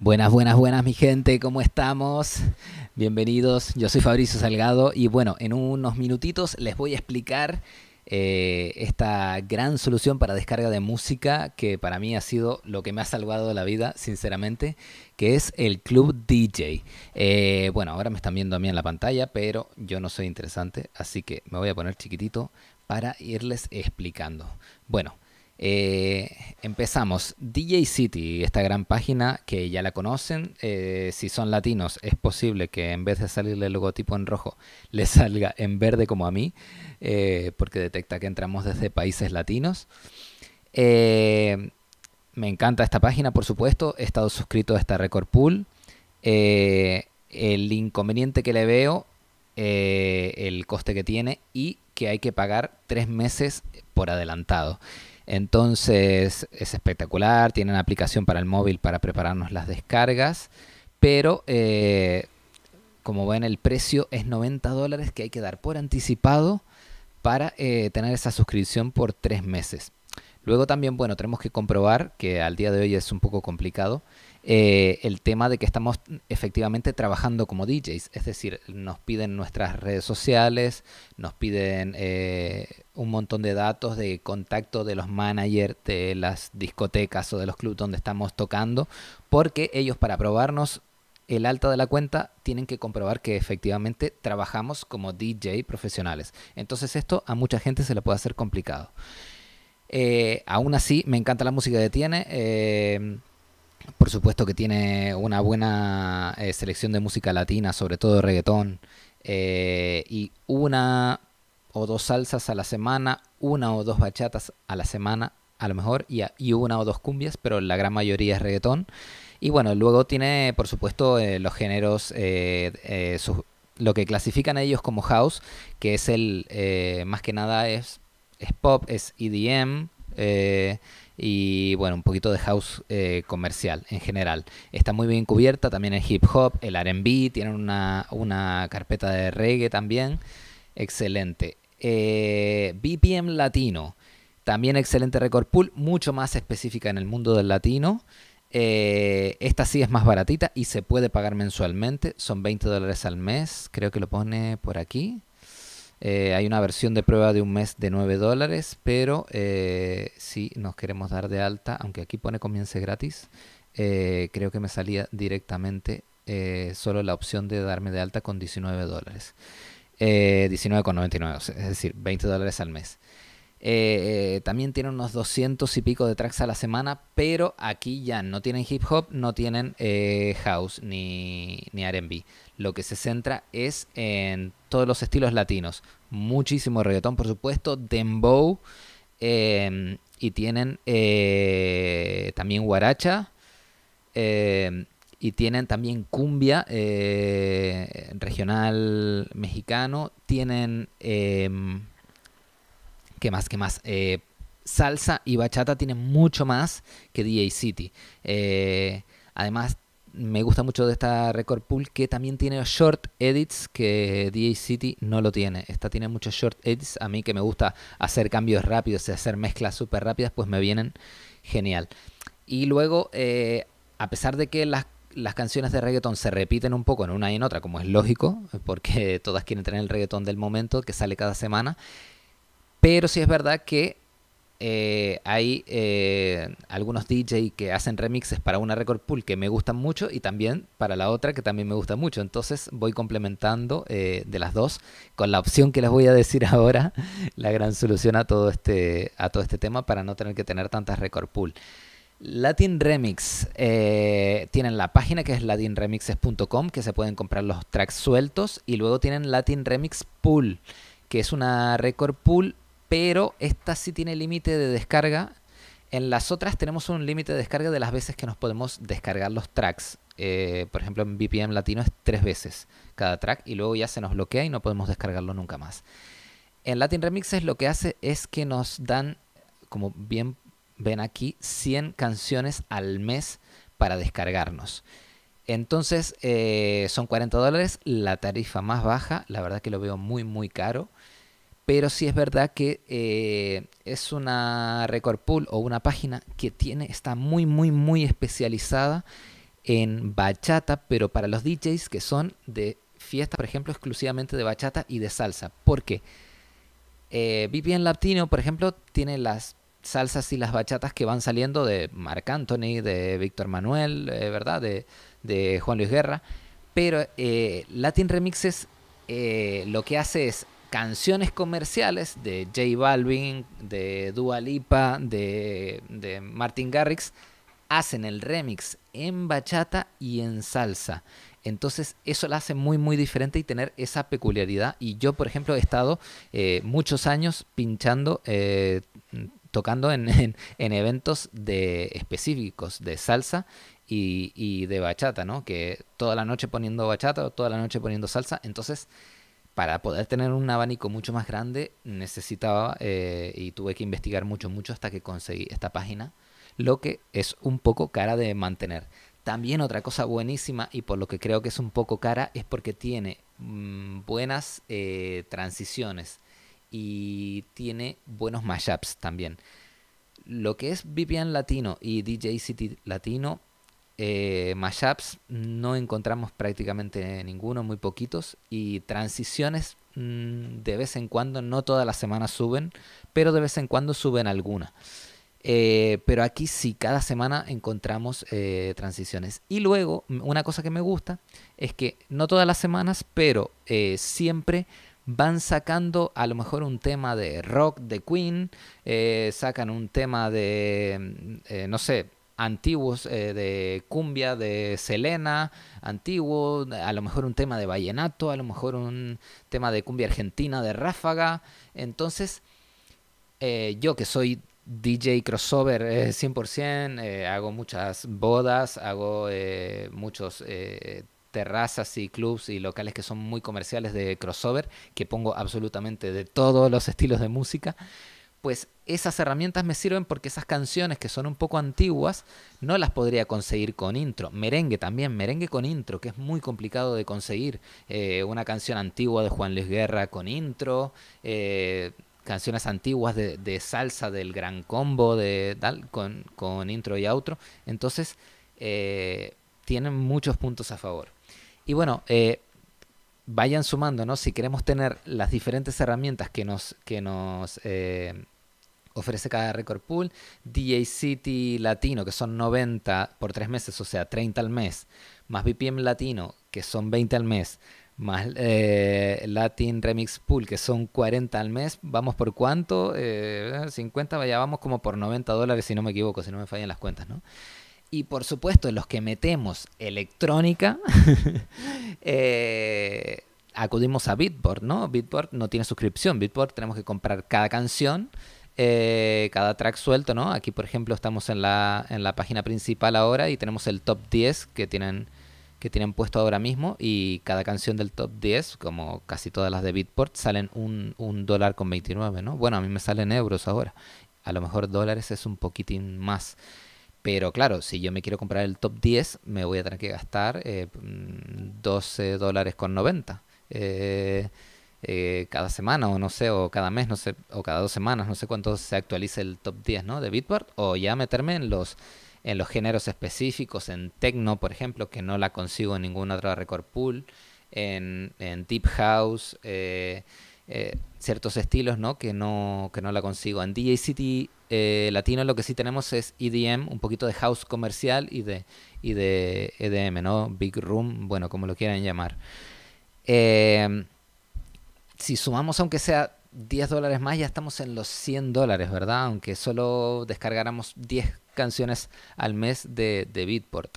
Buenas, buenas, buenas mi gente, ¿cómo estamos? Bienvenidos, yo soy Fabricio Salgado y bueno, en unos minutitos les voy a explicar eh, esta gran solución para descarga de música que para mí ha sido lo que me ha salvado la vida, sinceramente, que es el Club DJ. Eh, bueno, ahora me están viendo a mí en la pantalla, pero yo no soy interesante, así que me voy a poner chiquitito para irles explicando. Bueno, eh, empezamos. DJ City, esta gran página que ya la conocen. Eh, si son latinos, es posible que en vez de salirle el logotipo en rojo, le salga en verde como a mí, eh, porque detecta que entramos desde países latinos. me encanta esta página, por supuesto. He estado suscrito a esta Record Pool. el inconveniente que le veo, el coste que tiene y que hay que pagar tres meses por adelantado. Entonces es espectacular, tienen aplicación para el móvil para prepararnos las descargas, pero eh, como ven el precio es 90 dólares que hay que dar por anticipado para eh, tener esa suscripción por tres meses. Luego también, bueno, tenemos que comprobar, que al día de hoy es un poco complicado, eh, el tema de que estamos efectivamente trabajando como DJs. Es decir, nos piden nuestras redes sociales, nos piden eh, un montón de datos de contacto de los managers de las discotecas o de los clubes donde estamos tocando, porque ellos para probarnos el alta de la cuenta tienen que comprobar que efectivamente trabajamos como DJ profesionales. Entonces esto a mucha gente se le puede hacer complicado. Eh, aún así, me encanta la música que tiene. Por supuesto que tiene una buena eh, selección de música latina, sobre todo reggaetón, eh, y una o dos salsas a la semana, una o dos bachatas a la semana, a lo mejor, y, una o dos cumbias, pero la gran mayoría es reggaetón. Y bueno, luego tiene, por supuesto, eh, los géneros, lo que clasifican ellos como house, que es el, más que nada es, es pop, es EDM y bueno, un poquito de house eh, comercial en general. Está muy bien cubierta, también el hip hop, el RB, tienen una, carpeta de reggae también, excelente. Eh, BPM Latino, también excelente record pool, mucho más específica en el mundo del latino. Eh, esta sí es más baratita y se puede pagar mensualmente, son 20 dólares al mes, creo que lo pone por aquí. Eh, hay una versión de prueba de un mes de 9 dólares, pero eh, si nos queremos dar de alta, aunque aquí pone comience gratis, eh, creo que me salía directamente solo la opción de darme de alta con 19 dólares. 19,99, es decir, 20 dólares al mes. Eh, eh, también tienen unos 200 y pico de tracks a la semana, pero aquí ya no tienen hip hop, no tienen eh, house ni, ni RB. Lo que se centra es en todos los estilos latinos. Muchísimo reggaetón, por supuesto, dembow. Em, y tienen también guaracha. Em, y tienen también cumbia regional mexicano. Tienen em, ¿Qué más? ¿Qué más? Eh, salsa y bachata tienen mucho más que DJ City. Eh, además, me gusta mucho de esta record pool que también tiene short edits que DJ City no lo tiene. Esta tiene muchos short edits. A mí que me gusta hacer cambios rápidos y hacer mezclas súper rápidas, pues me vienen genial. Y luego, eh, a pesar de que las las canciones de reggaeton se repiten un poco en una y en otra, como es lógico, porque todas quieren tener el reggaeton del momento que sale cada semana. Pero sí es verdad que eh, hay eh, algunos DJ que hacen remixes para una record pool que me gustan mucho y también para la otra que también me gusta mucho. Entonces voy complementando eh, de las dos con la opción que les voy a decir ahora, la gran solución a todo este, a todo este tema para no tener que tener tantas record pool. Latin Remix. tienen la página que es latinremixes.com, que se pueden comprar los tracks sueltos. Y luego tienen Latin Remix Pool, que es una record pool pero esta sí tiene límite de descarga. En las otras tenemos un límite de descarga de las veces que nos podemos descargar los tracks. Eh, por ejemplo, en BPM latino es tres veces cada track y luego ya se nos bloquea y no podemos descargarlo nunca más. En Latin Remixes lo que hace es que nos dan, como bien ven aquí, 100 canciones al mes para descargarnos. Entonces eh, son 40 dólares, la tarifa más baja, la verdad que lo veo muy muy caro pero sí es verdad que eh, es una record pool o una página que tiene, está muy, muy, muy especializada en bachata, pero para los DJs que son de fiesta, por ejemplo, exclusivamente de bachata y de salsa. Porque eh, VPN Latino, por ejemplo, tiene las salsas y las bachatas que van saliendo de Marc Anthony, de Víctor Manuel, eh, ¿verdad? De, de, Juan Luis Guerra. Pero eh, Latin Remixes lo que hace es canciones comerciales de J Balvin, de Dua Lipa, de, de Martin Garrix, hacen el remix en bachata y en salsa. Entonces eso la hace muy muy diferente y tener esa peculiaridad. Y yo, por ejemplo, he estado eh, muchos años pinchando, eh, tocando en, eventos de específicos de salsa y, y, de bachata, ¿no? Que toda la noche poniendo bachata o toda la noche poniendo salsa. Entonces para poder tener un abanico mucho más grande necesitaba eh, y tuve que investigar mucho, mucho hasta que conseguí esta página, lo que es un poco cara de mantener. También otra cosa buenísima y por lo que creo que es un poco cara es porque tiene mm, buenas eh, transiciones y tiene buenos mashups también. Lo que es VPN Latino y DJ City Latino eh, mashups no encontramos prácticamente ninguno, muy poquitos. Y transiciones mm, de vez en cuando, no todas las semanas suben, pero de vez en cuando suben alguna. Eh, pero aquí sí, cada semana encontramos eh, transiciones. Y luego, una cosa que me gusta es que no todas las semanas, pero siempre van sacando a lo mejor un tema de rock de Queen, sacan un tema de, mm, no sé, antiguos eh, de cumbia de Selena, antiguos, a lo mejor un tema de vallenato, a lo mejor un tema de cumbia argentina de Ráfaga. Entonces, eh, yo que soy DJ crossover 100%, eh, hago muchas bodas, hago muchos terrazas y clubs y locales que son muy comerciales de crossover, que pongo absolutamente de todos los estilos de música pues esas herramientas me sirven porque esas canciones que son un poco antiguas no las podría conseguir con intro. Merengue también, merengue con intro, que es muy complicado de conseguir. Eh, una canción antigua de Juan Luis Guerra con intro, eh, canciones antiguas de, salsa del gran combo de tal, con, intro y outro. Entonces, eh, tienen muchos puntos a favor. Y bueno, vayan sumando, ¿no? Si queremos tener las diferentes herramientas que nos, que nos eh, ofrece cada record pool, DA City Latino, que son 90 por tres meses, o sea, 30 al mes, más BPM Latino, que son 20 al mes, más eh, Latin Remix Pool, que son 40 al mes, vamos por cuánto, 50, eh, vaya, vamos como por 90 dólares, si no me equivoco, si no me fallan las cuentas, ¿no? y por supuesto los que metemos electrónica, eh, acudimos a Beatport, ¿no? Beatport no tiene suscripción, Beatport tenemos que comprar cada canción, eh, cada track suelto, ¿no? Aquí por ejemplo estamos en la, página principal ahora y tenemos el top 10 que tienen que tienen puesto ahora mismo y cada canción del top 10, como casi todas las de Beatport, salen un, un dólar con 29, ¿no? Bueno, a mí me salen euros ahora. A lo mejor dólares es un poquitín más. Pero claro, si yo me quiero comprar el top 10, me voy a tener que gastar 12 eh, mm, dólares con 90 eh, eh, cada semana, o no sé, o cada mes, no sé, o cada dos semanas, no sé cuánto se actualice el top 10 ¿no? de Bitboard. o ya meterme en los, en los géneros específicos, en techno, por ejemplo, que no la consigo en ninguna otra record pool, en, deep house. ciertos estilos, ¿no? Que no, que no la consigo. En DJ City eh, latino lo que sí tenemos es EDM, un poquito de house comercial y de, y de EDM, ¿no? Big Room, bueno, como lo quieran llamar. Em, si sumamos aunque sea 10 dólares más, ya estamos en los 100 dólares, ¿verdad? Aunque solo descargáramos 10 canciones al mes de, Beatport.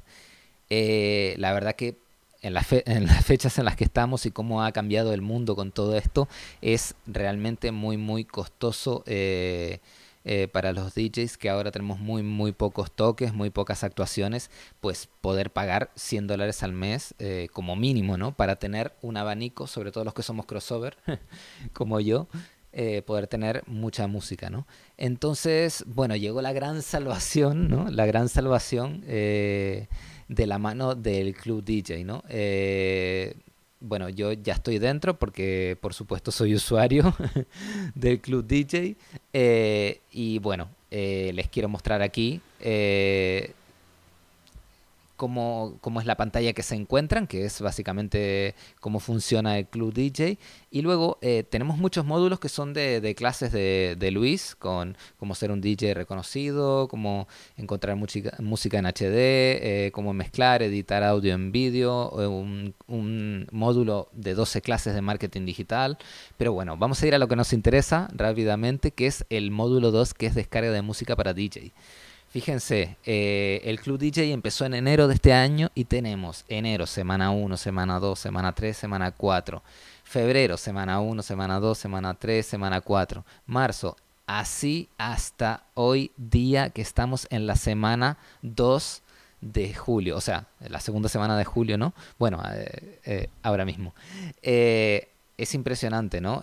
Eh, la verdad que en, en, las fechas en las que estamos y cómo ha cambiado el mundo con todo esto, es realmente muy, muy costoso. Eh, eh, para los DJs que ahora tenemos muy, muy pocos toques, muy pocas actuaciones, pues poder pagar 100 dólares al mes eh, como mínimo, ¿no? Para tener un abanico, sobre todo los que somos crossover, como yo, eh, poder tener mucha música, ¿no? Entonces, bueno, llegó la gran salvación, ¿no? La gran salvación de la mano del club DJ, ¿no? bueno, yo ya estoy dentro porque por supuesto soy usuario del Club DJ. Eh, y bueno, eh, les quiero mostrar aquí eh, cómo, es la pantalla que se encuentran, que es básicamente cómo funciona el Club DJ. Y luego eh, tenemos muchos módulos que son de, clases de, de, Luis, con cómo ser un DJ reconocido, cómo encontrar música, música en HD, eh, cómo mezclar, editar audio en vídeo, eh, un, un módulo de 12 clases de marketing digital. Pero bueno, vamos a ir a lo que nos interesa rápidamente, que es el módulo 2, que es descarga de música para DJ. Fíjense, eh, el Club DJ empezó en enero de este año y tenemos enero, semana 1, semana 2, semana 3, semana 4. Febrero, semana 1, semana 2, semana 3, semana 4. Marzo, así hasta hoy día que estamos en la semana 2 de julio, o sea, la segunda semana de julio, ¿no? Bueno, eh, eh, ahora mismo. es impresionante, ¿no?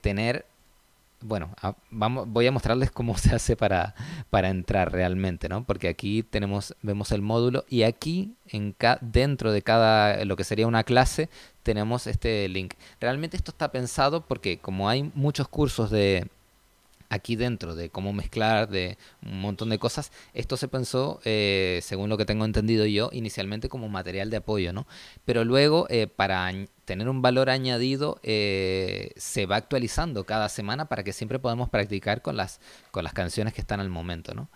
tener bueno, vamos, voy a mostrarles cómo se hace para, para entrar realmente, ¿no? Porque aquí tenemos, vemos el módulo y aquí en dentro de cada, lo que sería una clase, tenemos este link. Realmente esto está pensado porque como hay muchos cursos de aquí dentro, de cómo mezclar, de un montón de cosas, esto se pensó, eh, según lo que tengo entendido yo, inicialmente como material de apoyo, ¿no? Pero luego, eh, para tener un valor añadido eh, se va actualizando cada semana para que siempre podamos practicar con las, con las canciones que están al momento, ¿no?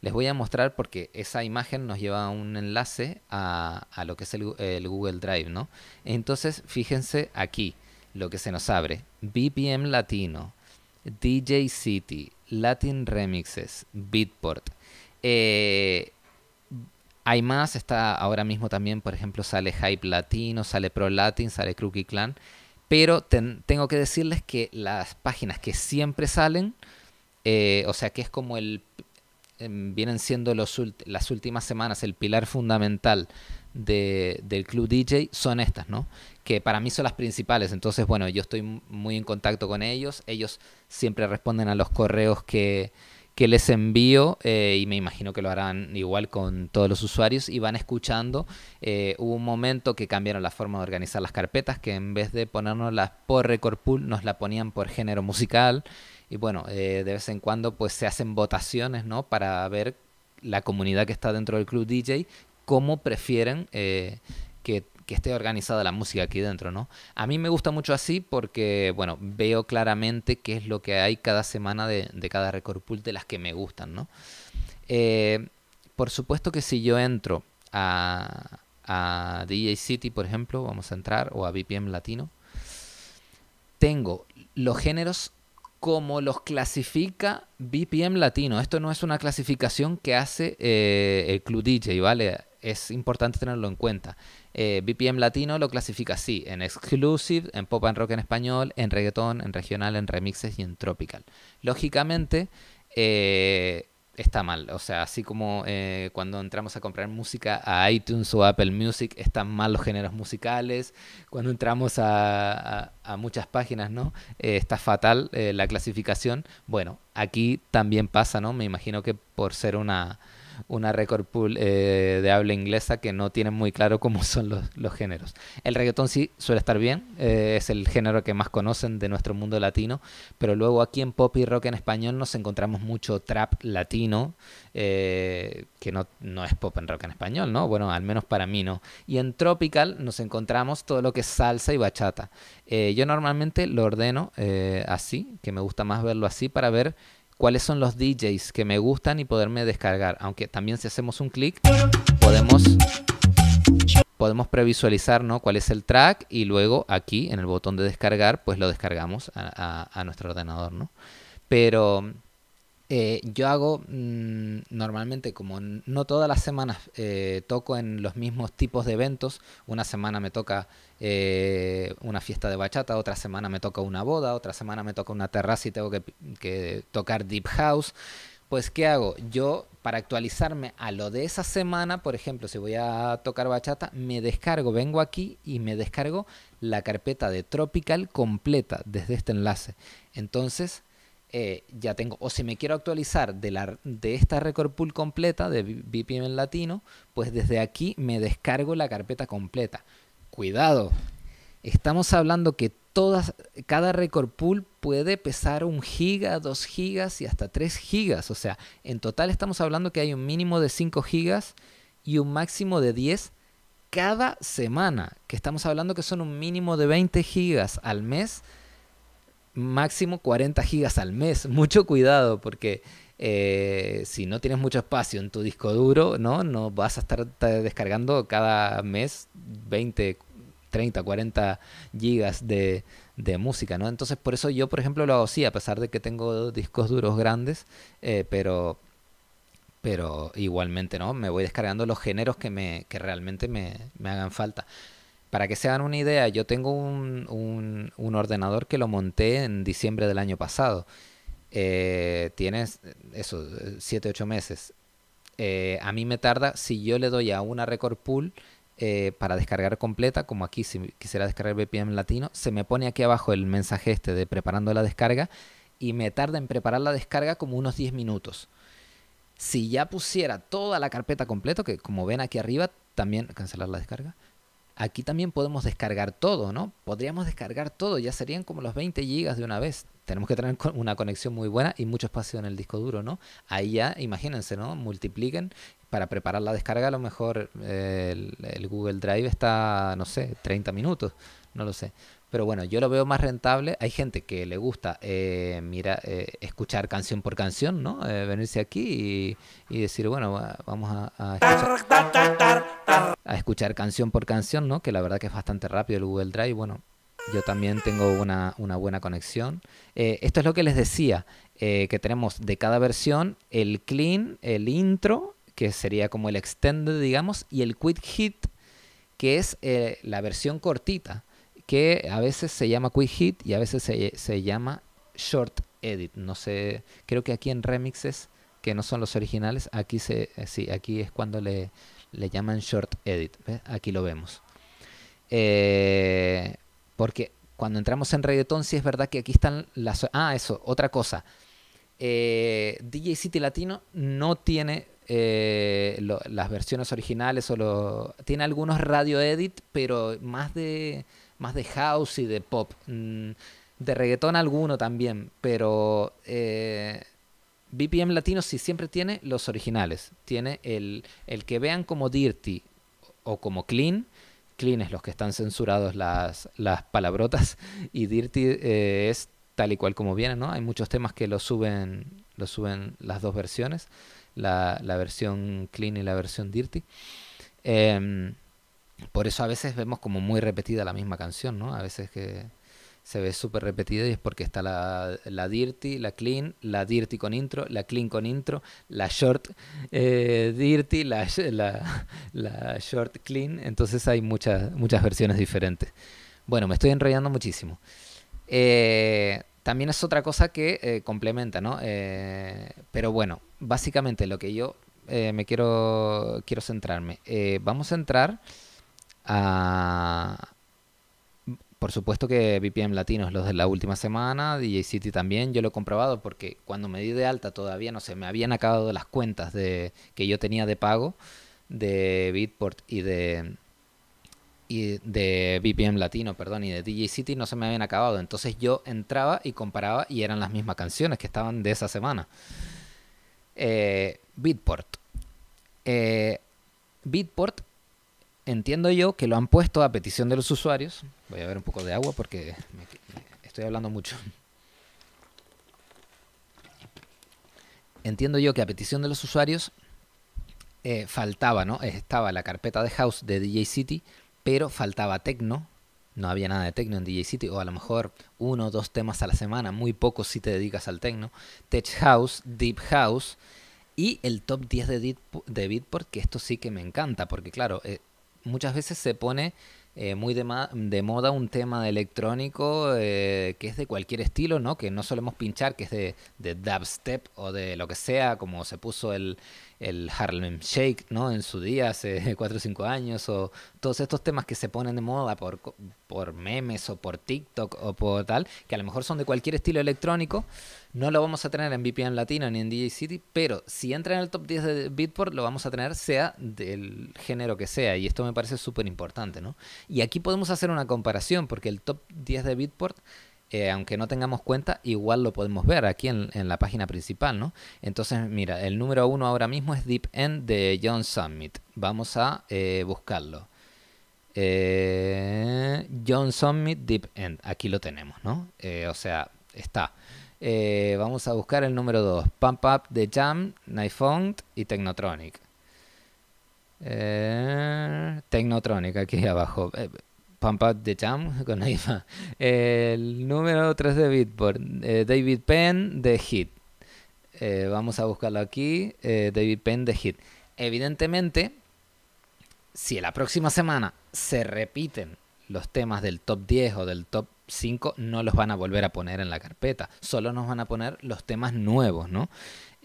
Les voy a mostrar porque esa imagen nos lleva a un enlace a, lo que es el, Google Drive, ¿no? Entonces, fíjense aquí lo que se nos abre. BPM Latino, DJ City, Latin Remixes, Beatport. Eh, hay más, está ahora mismo también, por ejemplo, sale Hype Latino, sale Pro Latin, sale crooky Clan. Pero tengo que decirles que las páginas que siempre salen, eh, o sea que es como el. Em, vienen siendo los las últimas semanas el pilar fundamental del club DJ, son estas, ¿no? Que para mí son las principales. Entonces, bueno, yo estoy muy en contacto con ellos. Ellos siempre responden a los correos que, que les envío eh, y me imagino que lo harán igual con todos los usuarios y van escuchando. Eh, hubo un momento que cambiaron la forma de organizar las carpetas, que en vez de ponernoslas por record pool, nos la ponían por género musical. Y bueno, eh, de vez en cuando pues se hacen votaciones, ¿no? Para ver la comunidad que está dentro del club DJ, cómo prefieren que que esté organizada la música aquí dentro, ¿no? A mí me gusta mucho así porque, bueno, veo claramente qué es lo que hay cada semana de, cada record pool de las que me gustan, ¿no? Eh, por supuesto que si yo entro a, DJ City, por ejemplo, vamos a entrar, o a BPM Latino, tengo los géneros como los clasifica BPM Latino. Esto no es una clasificación que hace eh, el Club DJ, ¿vale? Es importante tenerlo en cuenta. Eh, BPM Latino lo clasifica así, en exclusive, en pop and rock en español, en reggaetón, en regional, en remixes y en tropical. Lógicamente, eh, está mal. O sea, así como eh, cuando entramos a comprar música a iTunes o Apple Music, están mal los géneros musicales. Cuando entramos a, muchas páginas, ¿no? está fatal la clasificación. Bueno, aquí también pasa, ¿no? Me imagino que por ser una, una record pool eh, de habla inglesa que no tienen muy claro cómo son los, géneros. El reggaetón sí suele estar bien, eh, es el género que más conocen de nuestro mundo latino, pero luego aquí en pop y rock en español nos encontramos mucho trap latino, eh, que no, no es pop en rock en español, ¿no? Bueno, al menos para mí no. Y en tropical nos encontramos todo lo que es salsa y bachata. yo normalmente lo ordeno así, que me gusta más verlo así para ver cuáles son los DJs que me gustan y poderme descargar. Aunque también si hacemos un clic, podemos, podemos previsualizar ¿no? cuál es el track y luego aquí en el botón de descargar, pues lo descargamos a, nuestro ordenador. ¿no? Pero eh, yo hago mm, normalmente, como no todas las semanas eh, toco en los mismos tipos de eventos, una semana me toca eh, una fiesta de bachata, otra semana me toca una boda, otra semana me toca una terraza y tengo que, que tocar deep house. Pues, ¿qué hago? Yo, para actualizarme a lo de esa semana, por ejemplo, si voy a tocar bachata, me descargo, vengo aquí y me descargo la carpeta de Tropical completa desde este enlace. Entonces, eh, ya tengo, o si me quiero actualizar de, de esta record pool completa de BPM en latino, pues desde aquí me descargo la carpeta completa. Cuidado, estamos hablando que todas, cada record pool puede pesar un giga, dos gigas y hasta 3 gigas. O sea, en total estamos hablando que hay un mínimo de 5 gigas y un máximo de 10 cada semana. Que estamos hablando que son un mínimo de 20 gigas al mes máximo 40 gigas al mes. Mucho cuidado porque eh, si no tienes mucho espacio en tu disco duro, ¿no? No vas a estar eh, descargando cada mes 20, 30, 40 gigas de, música, ¿no? Entonces por eso yo, por ejemplo, lo hago sí, a pesar de que tengo discos duros grandes, eh, pero pero igualmente no me voy descargando los géneros que me que realmente me, me hagan falta para que se hagan una idea, yo tengo un, ordenador que lo monté en diciembre del año pasado. Eh, tienes eso, 7, 8 meses. Eh, a mí me tarda, si yo le doy a una record pool eh, para descargar completa, como aquí si quisiera descargar BPM latino, se me pone aquí abajo el mensaje este de preparando la descarga y me tarda en preparar la descarga como unos 10 minutos. Si ya pusiera toda la carpeta completa, que como ven aquí arriba, también cancelar la descarga, Aquí también podemos descargar todo, ¿no? Podríamos descargar todo, ya serían como los 20 gigas de una vez. Tenemos que tener una conexión muy buena y mucho espacio en el disco duro, ¿no? Ahí ya, imagínense, ¿no? Multipliquen para preparar la descarga, a lo mejor eh, el Google Drive está, no sé, 30 minutos, no lo sé. Pero bueno, yo lo veo más rentable. Hay gente que le gusta eh, mira, eh, escuchar canción por canción, ¿no? Eh, venirse aquí y, decir, bueno, vamos a, escuchar, canción por canción, ¿no? Que la verdad que es bastante rápido el Google Drive. Bueno, yo también tengo una, buena conexión. esto es lo que les decía, que tenemos de cada versión el clean, el intro, que sería como el extended, digamos, y el quick hit, que es la versión cortita que a veces se llama quick hit y a veces se, llama short edit. No sé, creo que aquí en remixes que no son los originales, aquí se eh, sí, aquí es cuando le, le llaman short edit. Aquí lo vemos. Eh, porque cuando entramos en Ton sí es verdad que aquí están las. Ah, eso, otra cosa. Eh, DJ City Latino no tiene las versiones originales, o tiene algunos radio edit, pero más de más de house y de pop. Mm, de reggaetón alguno también, pero eh, BPM Latino sí siempre tiene los originales. Tiene el, el que vean como Dirty o como Clean. Clean es los que están censurados las, las palabrotas y Dirty eh, es tal y cual como viene, ¿no? Hay muchos temas que lo suben, lo suben las dos versiones, la, versión Clean y la versión Dirty. Em, por eso a veces vemos como muy repetida la misma canción, ¿no? A veces que se ve súper repetida y es porque está la, la, dirty, la clean, la dirty con intro, la clean con intro, la short eh, dirty, la, la, short clean. Entonces hay muchas, muchas versiones diferentes. Bueno, me estoy enrollando muchísimo. Eh, también es otra cosa que eh, complementa, ¿no? pero bueno, básicamente lo que yo me quiero, quiero centrarme. vamos a entrar por supuesto que BPM es los de la última semana, DJ City también, yo lo he comprobado porque cuando me di de alta todavía, no se me habían acabado las cuentas de, que yo tenía de pago de Beatport y de, y de BPM Latino, perdón, y de DJ City no se me habían acabado. Entonces yo entraba y comparaba y eran las mismas canciones que estaban de esa semana. Eh, Beatport. Eh, Beatport entiendo yo que lo han puesto a petición de los usuarios. Voy a ver un poco de agua porque estoy hablando mucho. Entiendo yo que a petición de los usuarios eh, faltaba, ¿no? Estaba la carpeta de house de DJ City, pero faltaba techno. No había nada de techno en DJ City, o a lo mejor uno o dos temas a la semana, muy poco si te dedicas al techno. Tech house, deep house y el top 10 de, Beatport, que esto sí que me encanta, porque claro, eh, muchas veces se pone eh, muy de, moda un tema electrónico eh, que es de cualquier estilo, ¿no? Que no solemos pinchar, que es de, de dubstep o de lo que sea, como se puso el, el Harlem Shake, ¿no? En su día, hace 4 o 5 años, o todos estos temas que se ponen de moda por, por memes o por TikTok o por tal, que a lo mejor son de cualquier estilo electrónico, no lo vamos a tener en VPN Latino ni en DJ City, pero si entra en el top 10 de Beatport, lo vamos a tener sea del género que sea, y esto me parece súper importante, ¿no? Y aquí podemos hacer una comparación, porque el top 10 de Beatport eh, aunque no tengamos cuenta, igual lo podemos ver aquí en, la página principal, ¿no? Entonces, mira, el número uno ahora mismo es Deep End de John Summit. Vamos a eh, buscarlo. Eh, John Summit Deep End. Aquí lo tenemos, ¿no? o sea, está. vamos a buscar el número 2. Pump Up de Jam, Nifont y Technotronic. Technotronic aquí abajo. Pump Up the Jam con Aifa. El número 3 de Beatport, eh, David Penn de Hit. Eh, vamos a buscarlo aquí, eh, David Penn de Hit. Evidentemente, si la próxima semana se repiten los temas del top 10 o del top 5, no los van a volver a poner en la carpeta, solo nos van a poner los temas nuevos, ¿no?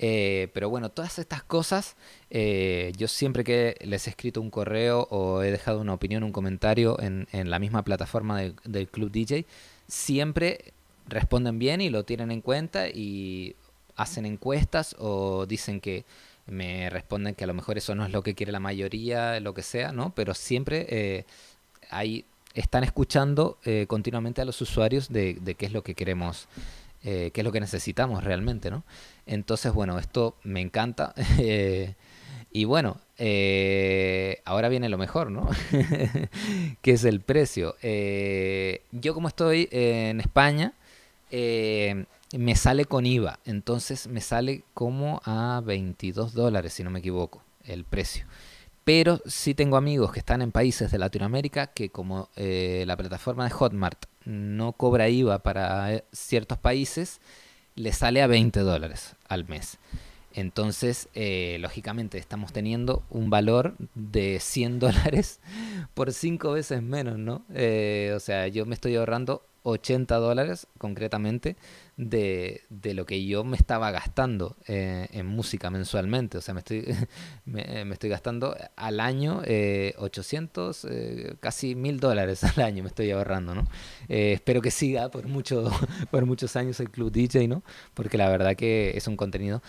Eh, pero bueno, todas estas cosas, eh, yo siempre que les he escrito un correo o he dejado una opinión, un comentario en, la misma plataforma del Club DJ, siempre responden bien y lo tienen en cuenta y hacen encuestas o dicen que me responden que a lo mejor eso no es lo que quiere la mayoría, lo que sea, ¿no? Pero siempre eh, están escuchando eh, continuamente a los usuarios de, qué es lo que queremos, qué es lo que necesitamos realmente, ¿no? Entonces, bueno, esto me encanta. Eh, y bueno, eh, ahora viene lo mejor, ¿no? que es el precio. Eh, yo como estoy en España, me sale con IVA. Entonces me sale como a 22 dólares, si no me equivoco, el precio. Pero sí tengo amigos que están en países de Latinoamérica que como la plataforma de Hotmart no cobra IVA para ciertos países, le sale a 20 dólares al mes. Entonces, eh, lógicamente, estamos teniendo un valor de 100 dólares por 5 veces menos, ¿no? Eh, o sea, yo me estoy ahorrando 80 dólares concretamente de, lo que yo me estaba gastando eh, en música mensualmente. O sea, me estoy, me, estoy gastando al año 800, casi 1000 dólares al año me estoy ahorrando, ¿no? espero que siga por, mucho, por muchos años el Club DJ, ¿no? Porque la verdad que es un contenido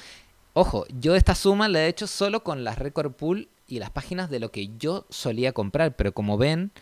Ojo, yo esta suma la he hecho solo con las record pool y las páginas de lo que yo solía comprar, pero como ven,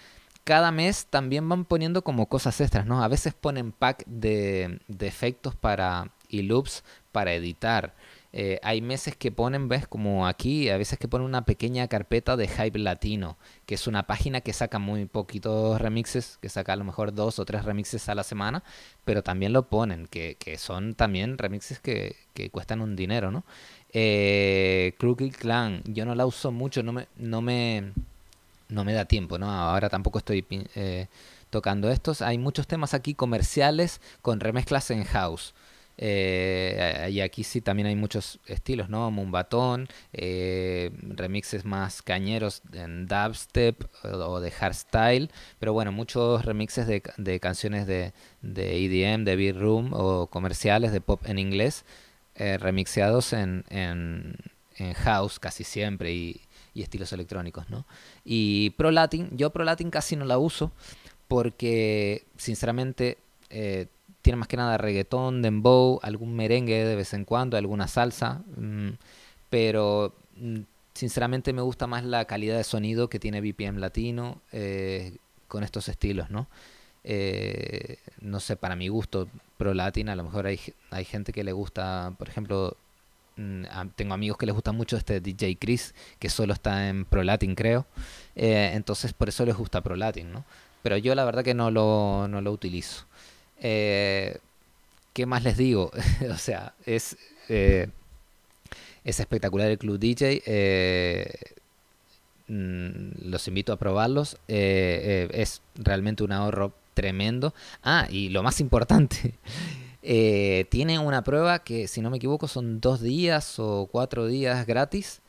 cada mes también van poniendo como cosas extras, ¿no? A veces ponen pack de, efectos para y loops para editar. Eh, hay meses que ponen, ves, como aquí, a veces que ponen una pequeña carpeta de Hype Latino, que es una página que saca muy poquitos remixes, que saca a lo mejor dos o tres remixes a la semana, pero también lo ponen, que, que son también remixes que, que, cuestan un dinero, ¿no? Eh, Clan, yo no la uso mucho, no me, no me, no me da tiempo, ¿no? Ahora tampoco estoy... Eh, tocando estos, hay muchos temas aquí comerciales con remezclas en house. Eh, y aquí sí también hay muchos estilos, ¿no? Mumbatón, eh, remixes más cañeros en dubstep eh, o de hardstyle, pero bueno, muchos remixes de, canciones de, de, EDM, de Beat Room o comerciales de pop en inglés, remixeados en, house casi siempre y, estilos electrónicos, ¿no? Y Pro Latin, yo Pro Latin casi no la uso porque sinceramente tiene más que nada reggaetón, dembow, algún merengue de vez en cuando, alguna salsa, mm, pero mm, sinceramente me gusta más la calidad de sonido que tiene BPM latino eh, con estos estilos, ¿no? Eh, no sé, para mi gusto, pro Latin, a lo mejor hay, hay gente que le gusta, por ejemplo, mm, tengo amigos que les gusta mucho este DJ Chris, que solo está en Pro Latin, creo. Eh, entonces, por eso les gusta Pro Latin, ¿no? Pero yo la verdad que no no lo utilizo. Eh, ¿Qué más les digo? o sea, es, eh, es espectacular el Club DJ. Eh, mm, los invito a probarlos. es realmente un ahorro tremendo. Ah, y lo más importante. tiene una prueba que, si no me equivoco, son dos días o cuatro días gratis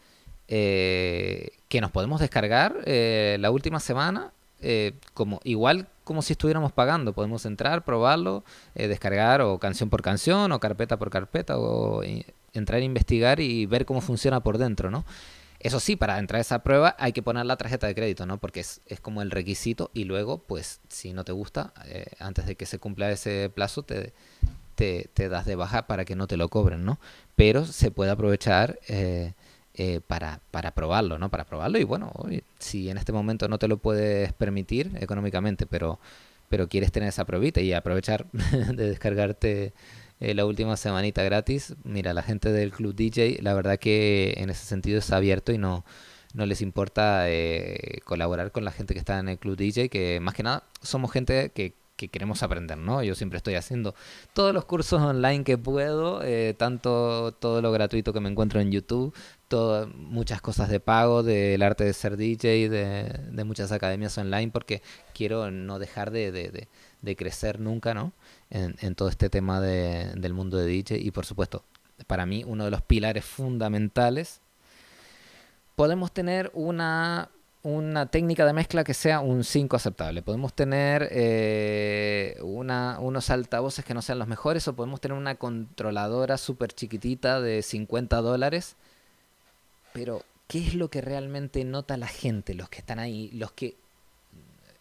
que nos podemos descargar la última semana, como igual como si estuviéramos pagando. Podemos entrar, probarlo, eh, descargar o canción por canción o carpeta por carpeta o eh, entrar a investigar y ver cómo funciona por dentro, ¿no? Eso sí, para entrar a esa prueba hay que poner la tarjeta de crédito, ¿no? Porque es, como el requisito y luego, pues, si no te gusta, eh, antes de que se cumpla ese plazo, te, te, das de baja para que no te lo cobren, ¿no? Pero se puede aprovechar... Eh, para, para, probarlo, ¿no? Para probarlo y bueno, si en este momento no te lo puedes permitir económicamente, pero, pero quieres tener esa probita y aprovechar de descargarte eh, la última semanita gratis, mira, la gente del Club DJ, la verdad que en ese sentido es abierto y no, no les importa eh, colaborar con la gente que está en el Club DJ, que más que nada somos gente que, que queremos aprender, ¿no? Yo siempre estoy haciendo todos los cursos online que puedo, tanto todo lo gratuito que me encuentro en YouTube, muchas cosas de pago, del arte de ser DJ, de, de muchas academias online, porque quiero no dejar de, crecer nunca, ¿no? En, todo este tema del mundo de DJ. Y por supuesto, para mí, uno de los pilares fundamentales, podemos tener una, una técnica de mezcla que sea un 5 aceptable. Podemos tener eh, unos altavoces que no sean los mejores o podemos tener una controladora súper chiquitita de 50 dólares pero ¿qué es lo que realmente nota la gente, los que están ahí, los que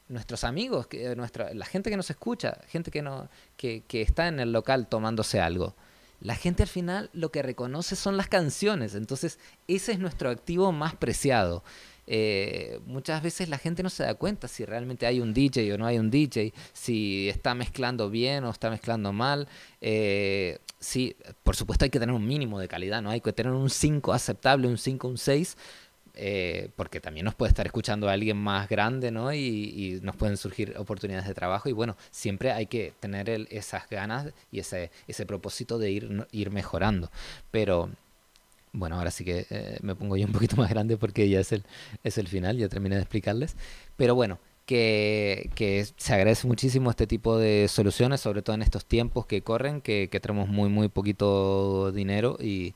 nuestros amigos, eh, nuestra, la gente que nos escucha, gente que, no, que, que está en el local tomándose algo? La gente al final lo que reconoce son las canciones, entonces ese es nuestro activo más preciado. Eh, muchas veces la gente no se da cuenta si realmente hay un DJ o no hay un DJ, si está mezclando bien o está mezclando mal. Eh, sí, por supuesto hay que tener un mínimo de calidad, ¿no? Hay que tener un 5 aceptable, un 5, un 6, eh, porque también nos puede estar escuchando a alguien más grande, ¿no? Y, nos pueden surgir oportunidades de trabajo y bueno, siempre hay que tener esas ganas y ese, ese propósito de ir, ir mejorando. Pero bueno, ahora sí que eh, me pongo yo un poquito más grande porque ya es el, es el final, ya terminé de explicarles. Pero bueno, que, que se agradece muchísimo este tipo de soluciones, sobre todo en estos tiempos que corren, que, que tenemos muy, muy poquito dinero y,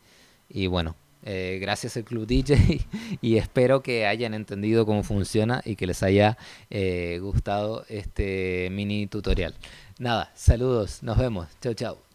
bueno. Eh, gracias al Club DJ y espero que hayan entendido cómo funciona y que les haya eh, gustado este mini tutorial. Nada, saludos, nos vemos, chao chao.